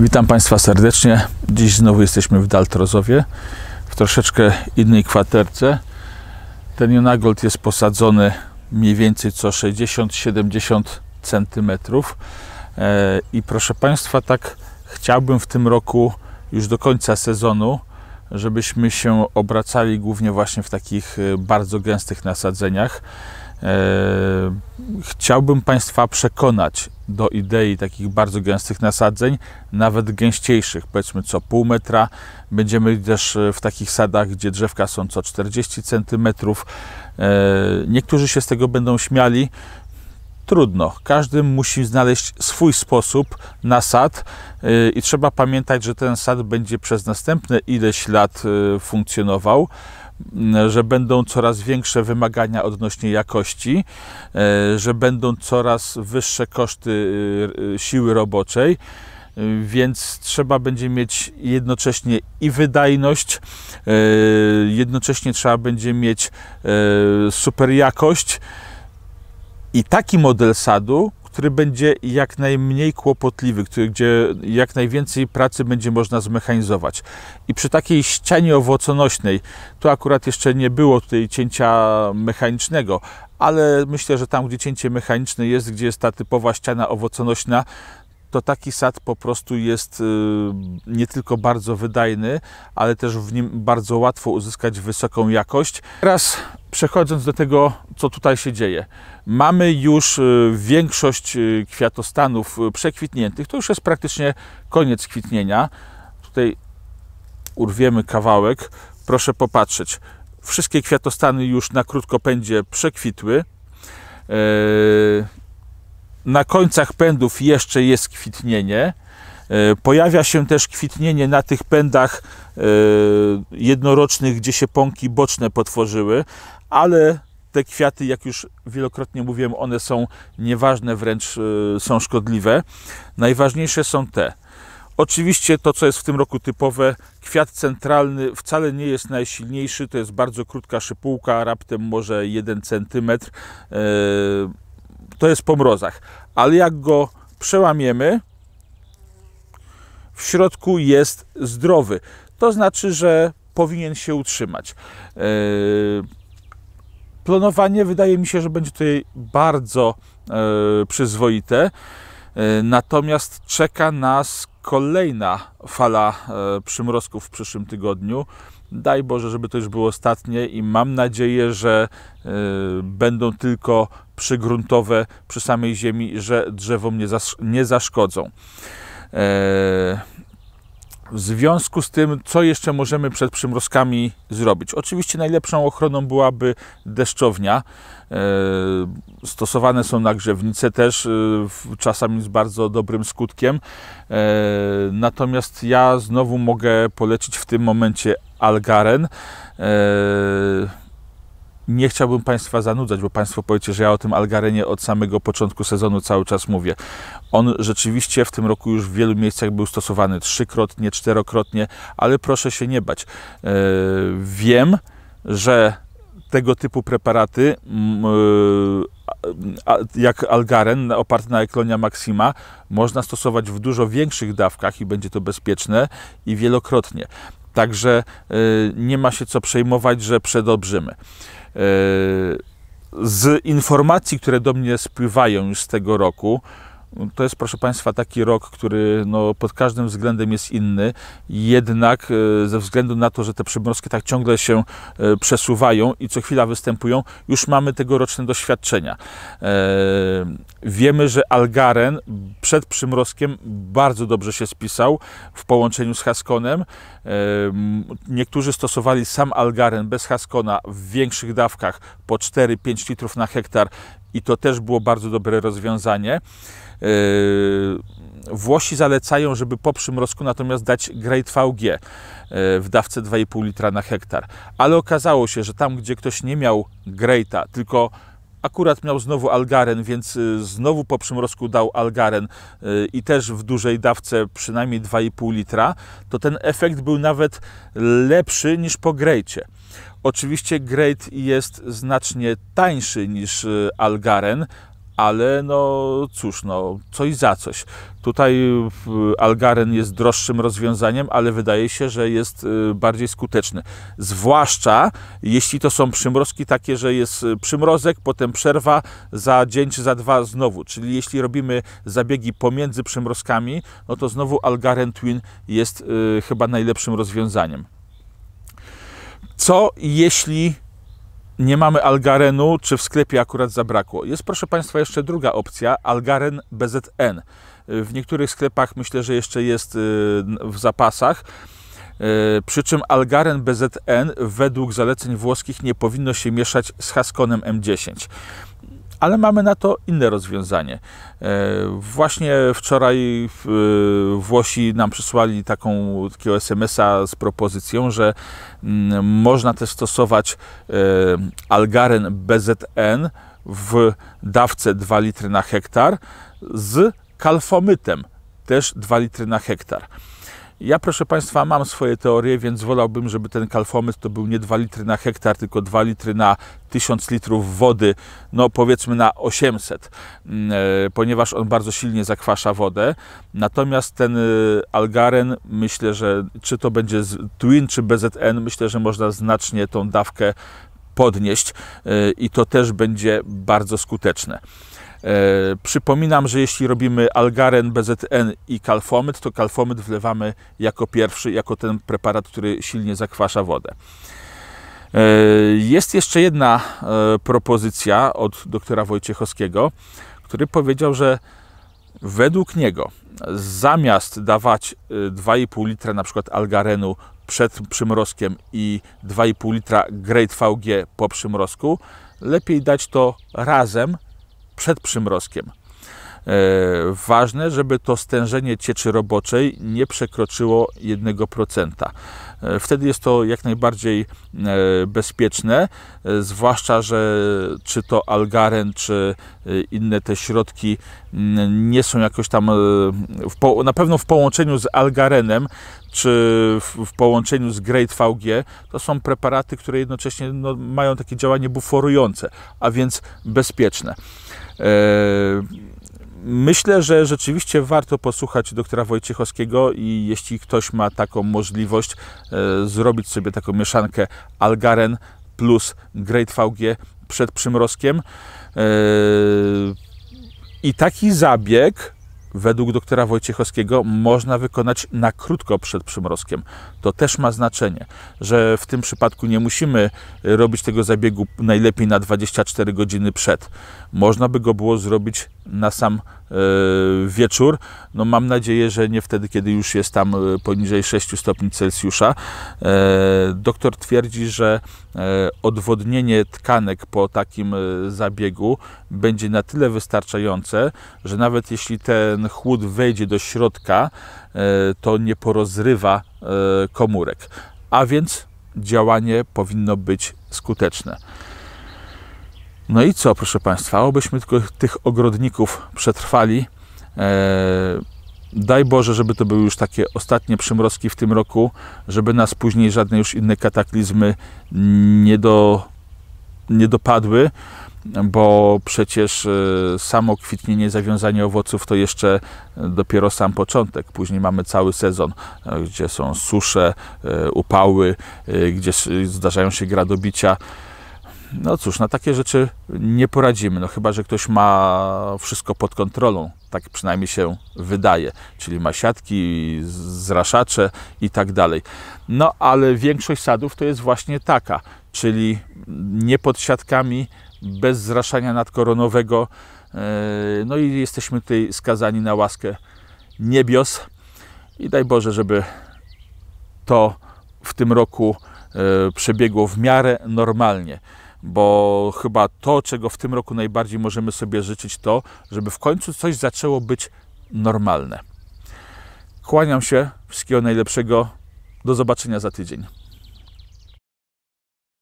Witam Państwa serdecznie. Dziś znowu jesteśmy w Daltrozowie, w troszeczkę innej kwaterce. Ten Jonagold jest posadzony mniej więcej co 60-70 cm. E, I proszę Państwa, tak chciałbym w tym roku już do końca sezonu, żebyśmy się obracali głównie właśnie w takich e, bardzo gęstych nasadzeniach. E, chciałbym Państwa przekonać do idei takich bardzo gęstych nasadzeń, nawet gęściejszych, powiedzmy co pół metra. Będziemy też e, w takich sadach, gdzie drzewka są co 40 cm. E, niektórzy się z tego będą śmiali. Trudno, każdy musi znaleźć swój sposób na sad i trzeba pamiętać, że ten sad będzie przez następne ileś lat funkcjonował że będą coraz większe wymagania odnośnie jakości, e, że będą coraz wyższe koszty e, e, siły roboczej więc trzeba będzie mieć jednocześnie i wydajność, jednocześnie trzeba będzie mieć super jakość. I taki model sadu który będzie jak najmniej kłopotliwy, który, gdzie jak najwięcej pracy będzie można zmechanizować. I przy takiej ścianie owoconośnej, tu akurat jeszcze nie było tutaj cięcia mechanicznego, ale myślę, że tam, gdzie cięcie mechaniczne jest, gdzie jest ta typowa ściana owoconośna, to taki sad po prostu jest y, nie tylko bardzo wydajny, ale też w nim bardzo łatwo uzyskać wysoką jakość. Teraz przechodząc do tego, co tutaj się dzieje. Mamy już y, większość y, kwiatostanów przekwitniętych. To już jest praktycznie koniec kwitnienia. Tutaj urwiemy kawałek. Proszę popatrzeć. Wszystkie kwiatostany już na krótkopędzie przekwitły. E, na końcach pędów jeszcze jest kwitnienie. E, pojawia się też kwitnienie na tych pędach e, jednorocznych, gdzie się pąki boczne potworzyły, ale te kwiaty, jak już wielokrotnie mówiłem, one są nieważne, wręcz e, są szkodliwe. Najważniejsze są te. Oczywiście to, co jest w tym roku typowe, kwiat centralny wcale nie jest najsilniejszy, to jest bardzo krótka szypułka, raptem może 1 centymetr to jest po mrozach. Ale jak go przełamiemy, w środku jest zdrowy. To znaczy, że powinien się utrzymać. Plonowanie planowanie wydaje mi się, że będzie tutaj bardzo e, przyzwoite. E, natomiast czeka nas kolejna fala e, przymrozków w przyszłym tygodniu. Daj Boże, żeby to już było ostatnie i mam nadzieję, że e, będą tylko przygruntowe przy samej ziemi, że drzewom nie, zasz nie zaszkodzą. E, w związku z tym, co jeszcze możemy przed przymrozkami zrobić? Oczywiście najlepszą ochroną byłaby deszczownia. E, stosowane są nagrzewnice też, e, czasami z bardzo dobrym skutkiem. E, natomiast ja znowu mogę polecić w tym momencie Algaren nie chciałbym Państwa zanudzać, bo Państwo powiecie, że ja o tym Algarenie od samego początku sezonu cały czas mówię. On rzeczywiście w tym roku już w wielu miejscach był stosowany trzykrotnie, czterokrotnie, ale proszę się nie bać. E, wiem, że tego typu preparaty, mm, e, jak Algaren oparty na Eklonia Maxima, można stosować w dużo większych dawkach i będzie to bezpieczne i wielokrotnie. Także e, nie ma się co przejmować, że przedobrzymy. E, z informacji, które do mnie spływają już z tego roku, to jest, proszę Państwa, taki rok, który no, pod każdym względem jest inny, jednak e, ze względu na to, że te przymrozki tak ciągle się e, przesuwają i co chwila występują, już mamy tegoroczne doświadczenia. E, wiemy, że Algaren przed przymrozkiem bardzo dobrze się spisał w połączeniu z Haskonem. Niektórzy stosowali sam Algaren bez Haskona w większych dawkach po 4-5 litrów na hektar i to też było bardzo dobre rozwiązanie. Yy, Włosi zalecają, żeby po przymrozku natomiast dać Great VG yy, w dawce 2,5 litra na hektar. Ale okazało się, że tam, gdzie ktoś nie miał Greata, tylko akurat miał znowu Algaren, więc yy, znowu po przymrozku dał Algaren i też w dużej dawce przynajmniej 2,5 litra, to ten efekt był nawet lepszy niż po Grejcie. Oczywiście Great jest znacznie tańszy niż Algaren, ale no cóż, no coś za coś. Tutaj y, Algaren jest droższym rozwiązaniem, ale wydaje się, że jest y, bardziej skuteczny. Zwłaszcza jeśli to są przymrozki takie, że jest y, przymrozek, potem przerwa, za dzień czy za dwa znowu. Czyli jeśli robimy zabiegi pomiędzy przymrozkami, no to znowu Algaren Twin jest chyba najlepszym rozwiązaniem. Co jeśli nie mamy Algarenu, czy w sklepie akurat zabrakło. Jest, proszę Państwa, jeszcze druga opcja, Algaren BZN. W niektórych sklepach myślę, że jeszcze jest y, w zapasach. Y, przy czym Algaren BZN według zaleceń włoskich nie powinno się mieszać z Haskonem M10 ale mamy na to inne rozwiązanie. E, właśnie wczoraj e, Włosi nam przysłali taką, takiego SMS-a z propozycją, że mm, można też stosować e, Algaren BZN w dawce 2 litry na hektar z kalfomytem, też 2 litry na hektar. Ja, proszę Państwa, mam swoje teorie, więc wolałbym, żeby ten kalfometr to był nie 2 litry na hektar, tylko 2 litry na 1000 litrów wody, no powiedzmy na 800, mm, e, ponieważ on bardzo silnie zakwasza wodę. Natomiast ten y, Algaren, myślę, że czy to będzie Twin, czy BZN, myślę, że można znacznie tą dawkę podnieść y, i to też będzie bardzo skuteczne. E, przypominam, że jeśli robimy Algaren, BZN i kalfomyt, to kalfomyt wlewamy jako pierwszy, jako ten preparat, który silnie zakwasza wodę. E, jest jeszcze jedna e, propozycja od doktora Wojciechowskiego, który powiedział, że według niego zamiast dawać 2,5 litra na przykład Algarenu przed przymrozkiem i 2,5 litra Great VG po przymrozku, lepiej dać to razem przed przymrozkiem. E, ważne, żeby to stężenie cieczy roboczej nie przekroczyło 1%. E, wtedy jest to jak najbardziej e, bezpieczne, zwłaszcza, że czy to algaren, czy inne te środki nie są jakoś tam, na pewno w połączeniu z algarenem, czy w, połączeniu z Great VG, to są preparaty, które jednocześnie no, mają takie działanie buforujące, a więc bezpieczne. E, myślę, że rzeczywiście warto posłuchać doktora Wojciechowskiego i jeśli ktoś ma taką możliwość, e, zrobić sobie taką mieszankę Algaren plus Great VG przed przymrozkiem. E, I taki zabieg według doktora Wojciechowskiego można wykonać na krótko przed przymrozkiem. To też ma znaczenie, że w tym przypadku nie musimy robić tego zabiegu najlepiej na 24 godziny przed. Można by go było zrobić na sam e, wieczór. No mam nadzieję, że nie wtedy, kiedy już jest tam e, poniżej 6 stopni Celsjusza. E, doktor twierdzi, że odwodnienie tkanek po takim zabiegu będzie na tyle wystarczające, że nawet jeśli te ten chłód wejdzie do środka, e, to nie porozrywa e, komórek. A więc działanie powinno być skuteczne. No i co, proszę Państwa, obyśmy tylko tych ogrodników przetrwali. E, daj Boże, żeby to były już takie ostatnie przymrozki w tym roku, żeby nas później żadne już inne kataklizmy nie, do, nie dopadły bo przecież y, samo kwitnienie, zawiązanie owoców to jeszcze y, dopiero sam początek. Później mamy cały sezon, y, gdzie są susze, upały, gdzie zdarzają się gradobicia. No cóż, na takie rzeczy nie poradzimy, no chyba, że ktoś ma wszystko pod kontrolą, tak przynajmniej się wydaje, czyli ma siatki, zraszacze i tak dalej. No ale większość sadów to jest właśnie taka, czyli nie pod siatkami, bez zraszania nadkoronowego. E, no i jesteśmy tutaj skazani na łaskę niebios. I daj Boże, żeby to w tym roku e, przebiegło w miarę normalnie bo chyba to, czego w tym roku najbardziej możemy sobie życzyć, to, żeby w końcu coś zaczęło być normalne. Kłaniam się, wszystkiego najlepszego, do zobaczenia za tydzień.